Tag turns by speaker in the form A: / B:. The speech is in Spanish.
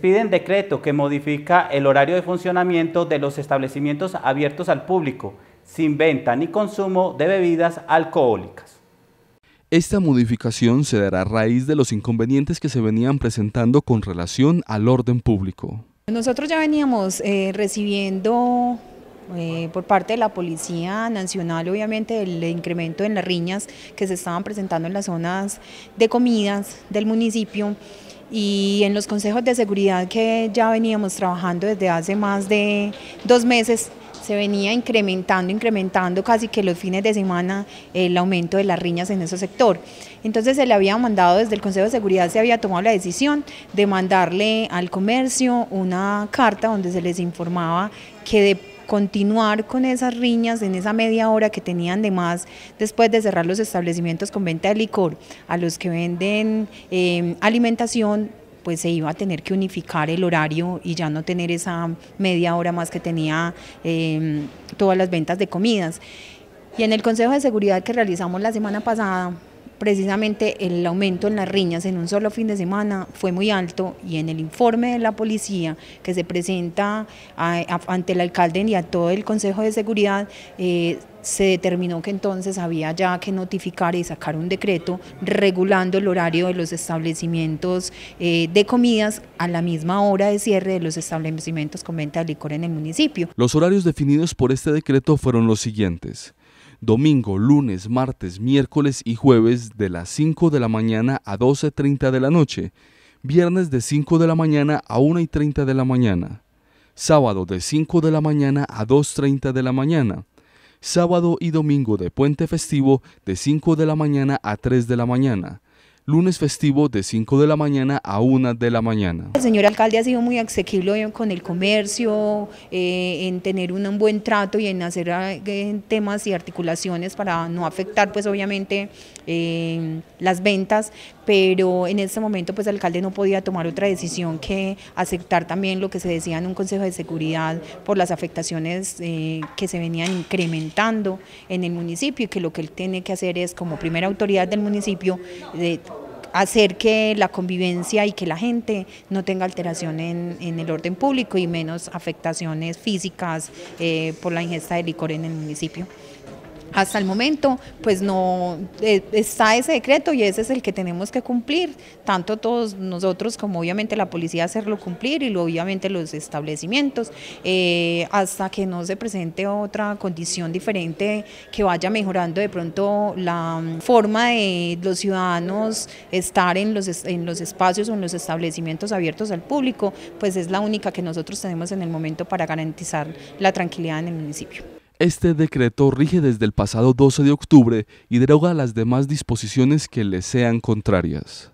A: piden decreto que modifica el horario de funcionamiento de los establecimientos abiertos al público, sin venta ni consumo de bebidas alcohólicas.
B: Esta modificación se dará a raíz de los inconvenientes que se venían presentando con relación al orden público.
A: Nosotros ya veníamos eh, recibiendo eh, por parte de la Policía Nacional, obviamente, el incremento en las riñas que se estaban presentando en las zonas de comidas del municipio y en los consejos de seguridad que ya veníamos trabajando desde hace más de dos meses, se venía incrementando, incrementando casi que los fines de semana el aumento de las riñas en ese sector. Entonces se le había mandado desde el Consejo de Seguridad, se había tomado la decisión de mandarle al comercio una carta donde se les informaba que de continuar con esas riñas en esa media hora que tenían de más después de cerrar los establecimientos con venta de licor a los que venden eh, alimentación pues se iba a tener que unificar el horario y ya no tener esa media hora más que tenía eh, todas las ventas de comidas. Y en el Consejo de Seguridad que realizamos la semana pasada, precisamente el aumento en las riñas en un solo fin de semana fue muy alto y en el informe de la policía que se presenta ante el alcalde y a todo el Consejo de Seguridad, eh, se determinó que entonces había ya que notificar y sacar un decreto regulando el horario de los establecimientos eh, de comidas a la misma hora de cierre de los establecimientos con venta de licor en el municipio.
B: Los horarios definidos por este decreto fueron los siguientes domingo, lunes, martes, miércoles y jueves de las 5 de la mañana a 12.30 de la noche, viernes de 5 de la mañana a 1.30 y 30 de la mañana, sábado de 5 de la mañana a 2.30 de la mañana, sábado y domingo de puente festivo de 5 de la mañana a 3 de la mañana, lunes festivo de 5 de la mañana a 1 de la mañana. El
A: señor alcalde ha sido muy asequible con el comercio, eh, en tener un buen trato y en hacer eh, temas y articulaciones para no afectar pues obviamente eh, las ventas, pero en este momento pues el alcalde no podía tomar otra decisión que aceptar también lo que se decía en un consejo de seguridad por las afectaciones que se venían incrementando en el municipio y que lo que él tiene que hacer es como primera autoridad del municipio de hacer que la convivencia y que la gente no tenga alteración en, el orden público y menos afectaciones físicas eh, por la ingesta de licor en el municipio hasta el momento, pues no eh, está ese decreto y ese es el que tenemos que cumplir, tanto todos nosotros como obviamente la policía hacerlo cumplir y obviamente los establecimientos, eh, hasta que no se presente otra condición diferente que vaya mejorando de pronto la mm, forma de los ciudadanos estar en los, en los espacios o en los establecimientos abiertos al público, pues es la única que nosotros tenemos en el momento para garantizar la tranquilidad en el municipio.
B: Este decreto rige desde el pasado 12 de octubre y deroga las demás disposiciones que le sean contrarias.